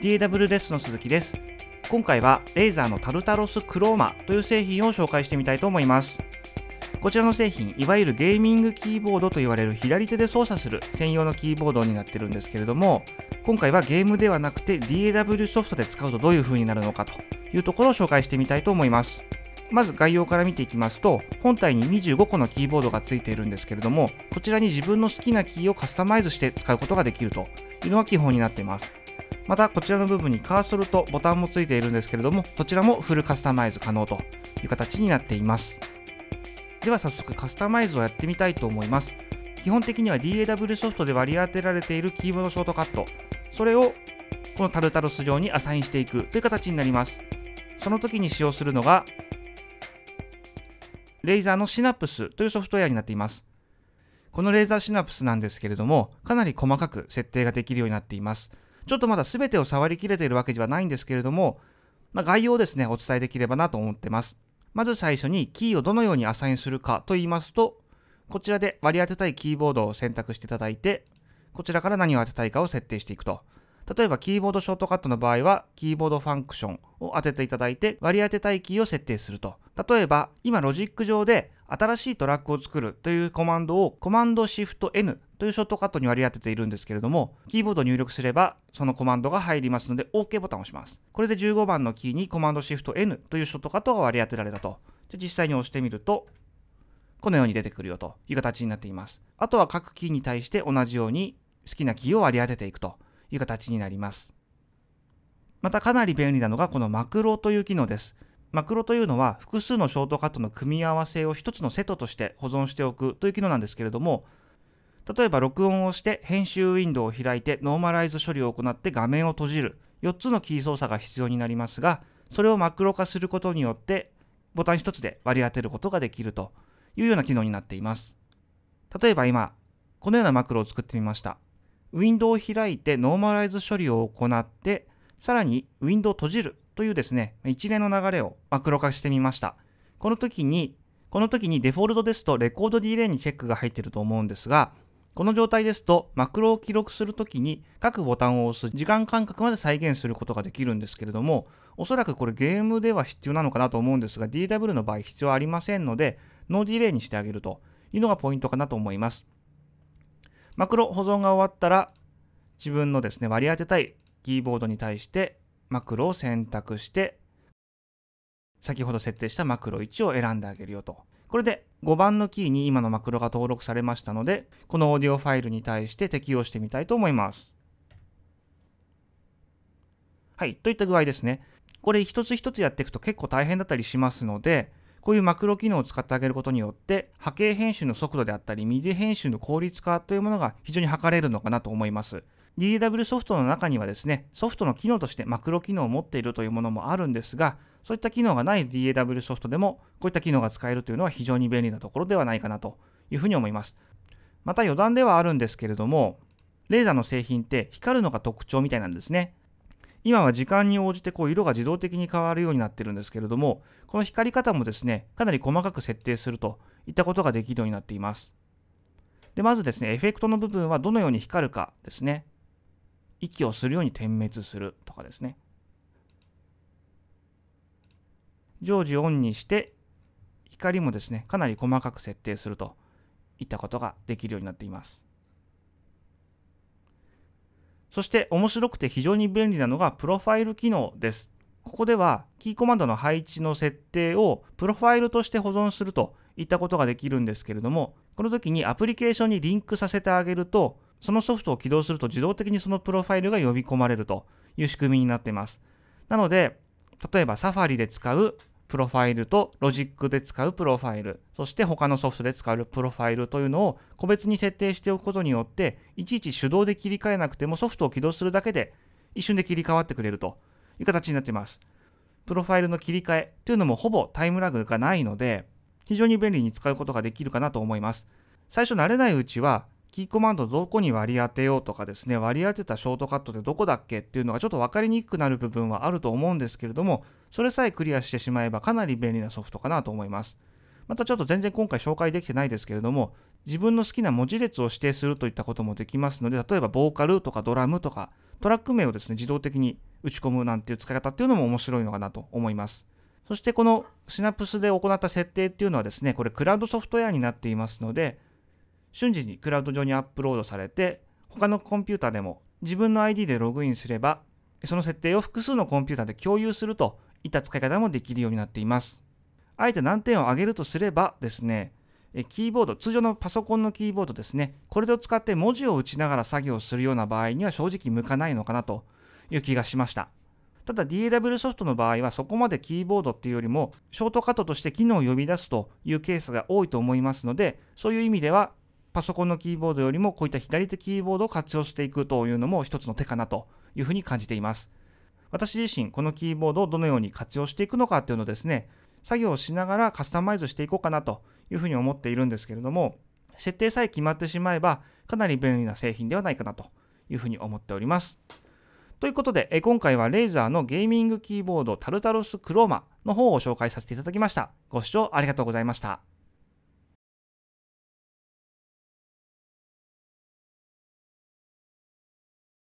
DAW レッスンの鈴木です今回はレーザーのタルタロスクローマという製品を紹介してみたいと思いますこちらの製品いわゆるゲーミングキーボードと言われる左手で操作する専用のキーボードになってるんですけれども今回はゲームではなくて DAW ソフトで使うとどういう風になるのかというところを紹介してみたいと思いますまず概要から見ていきますと、本体に25個のキーボードが付いているんですけれども、こちらに自分の好きなキーをカスタマイズして使うことができるというのが基本になっています。またこちらの部分にカーソルとボタンもついているんですけれどもこちらもフルカスタマイズ可能という形になっていますでは早速カスタマイズをやってみたいと思います基本的には DAW ソフトで割り当てられているキーボードショートカットそれをこのタルタロス上にアサインしていくという形になりますその時に使用するのがレイザーのシナプスというソフトウェアになっていますこのレーザーシナプスなんですけれどもかなり細かく設定ができるようになっていますちょっとまだ全てを触りきれているわけではないんですけれども、まあ、概要をですね、お伝えできればなと思ってます。まず最初にキーをどのようにアサインするかと言いますと、こちらで割り当てたいキーボードを選択していただいて、こちらから何を当てたいかを設定していくと。例えばキーボードショートカットの場合は、キーボードファンクションを当てていただいて、割り当てたいキーを設定すると。例えば、今ロジック上で新しいトラックを作るというコマンドをコマンドシフト N というショートカットに割り当てているんですけれども、キーボードを入力すればそのコマンドが入りますので OK ボタンを押します。これで15番のキーにコマンドシフト N というショートカットが割り当てられたと。ゃ実際に押してみると、このように出てくるよという形になっています。あとは各キーに対して同じように好きなキーを割り当てていくという形になります。またかなり便利なのがこのマクロという機能です。マクロというのは複数のショートカットの組み合わせを一つのセットとして保存しておくという機能なんですけれども、例えば録音をして編集ウィンドウを開いてノーマライズ処理を行って画面を閉じる4つのキー操作が必要になりますがそれをマクロ化することによってボタン1つで割り当てることができるというような機能になっています例えば今このようなマクロを作ってみましたウィンドウを開いてノーマライズ処理を行ってさらにウィンドウを閉じるというですね一連の流れをマクロ化してみましたこの時にこの時にデフォルトですとレコードディレインにチェックが入っていると思うんですがこの状態ですと、マクロを記録するときに各ボタンを押す時間間隔まで再現することができるんですけれども、おそらくこれゲームでは必要なのかなと思うんですが、DW の場合必要ありませんので、ノーディレイにしてあげるというのがポイントかなと思います。マクロ保存が終わったら、自分のですね、割り当てたいキーボードに対してマクロを選択して、先ほど設定したマクロ1を選んであげるよと。これで5番のキーに今のマクロが登録されましたので、このオーディオファイルに対して適用してみたいと思います。はい、といった具合ですね。これ一つ一つやっていくと結構大変だったりしますので、こういうマクロ機能を使ってあげることによって、波形編集の速度であったり、ミディ編集の効率化というものが非常に測れるのかなと思います。DAW ソフトの中にはですね、ソフトの機能としてマクロ機能を持っているというものもあるんですが、そういった機能がない DAW ソフトでも、こういった機能が使えるというのは非常に便利なところではないかなというふうに思います。また余談ではあるんですけれども、レーザーの製品って光るのが特徴みたいなんですね。今は時間に応じてこう色が自動的に変わるようになってるんですけれども、この光り方もですね、かなり細かく設定するといったことができるようになっています。で、まずですね、エフェクトの部分はどのように光るかですね。息をするように点滅するとかですね。常時オンにして、光もですね、かなり細かく設定するといったことができるようになっています。そして面白くて非常に便利なのがプロファイル機能です。ここではキーコマンドの配置の設定をプロファイルとして保存するといったことができるんですけれども、この時にアプリケーションにリンクさせてあげると、そのソフトを起動すると自動的にそのプロファイルが呼び込まれるという仕組みになっています。なので、例えばサファリで使うプロファイルとロジックで使うプロファイル、そして他のソフトで使うプロファイルというのを個別に設定しておくことによって、いちいち手動で切り替えなくてもソフトを起動するだけで一瞬で切り替わってくれるという形になっています。プロファイルの切り替えというのもほぼタイムラグがないので、非常に便利に使うことができるかなと思います。最初慣れないうちはキーコマンドどこに割り当てようとかですね、割り当てたショートカットでどこだっけっていうのがちょっと分かりにくくなる部分はあると思うんですけれども、それさえクリアしてしまえばかなり便利なソフトかなと思います。またちょっと全然今回紹介できてないですけれども、自分の好きな文字列を指定するといったこともできますので、例えばボーカルとかドラムとか、トラック名をですね、自動的に打ち込むなんていう使い方っていうのも面白いのかなと思います。そしてこのシナプスで行った設定っていうのはですね、これクラウドソフトウェアになっていますので、瞬時にクラウド上にアップロードされて他のコンピューターでも自分の ID でログインすればその設定を複数のコンピューターで共有するといった使い方もできるようになっていますあえて難点を挙げるとすればですねキーボード通常のパソコンのキーボードですねこれを使って文字を打ちながら作業するような場合には正直向かないのかなという気がしましたただ DAW ソフトの場合はそこまでキーボードっていうよりもショートカットとして機能を呼び出すというケースが多いと思いますのでそういう意味ではパソコンのキーボードよりもこういった左手キーボードを活用していくというのも一つの手かなというふうに感じています。私自身このキーボードをどのように活用していくのかっていうのをですね、作業をしながらカスタマイズしていこうかなというふうに思っているんですけれども、設定さえ決まってしまえばかなり便利な製品ではないかなというふうに思っております。ということで、今回はレイザーのゲーミングキーボードタルタロスクローマの方を紹介させていただきました。ご視聴ありがとうございました。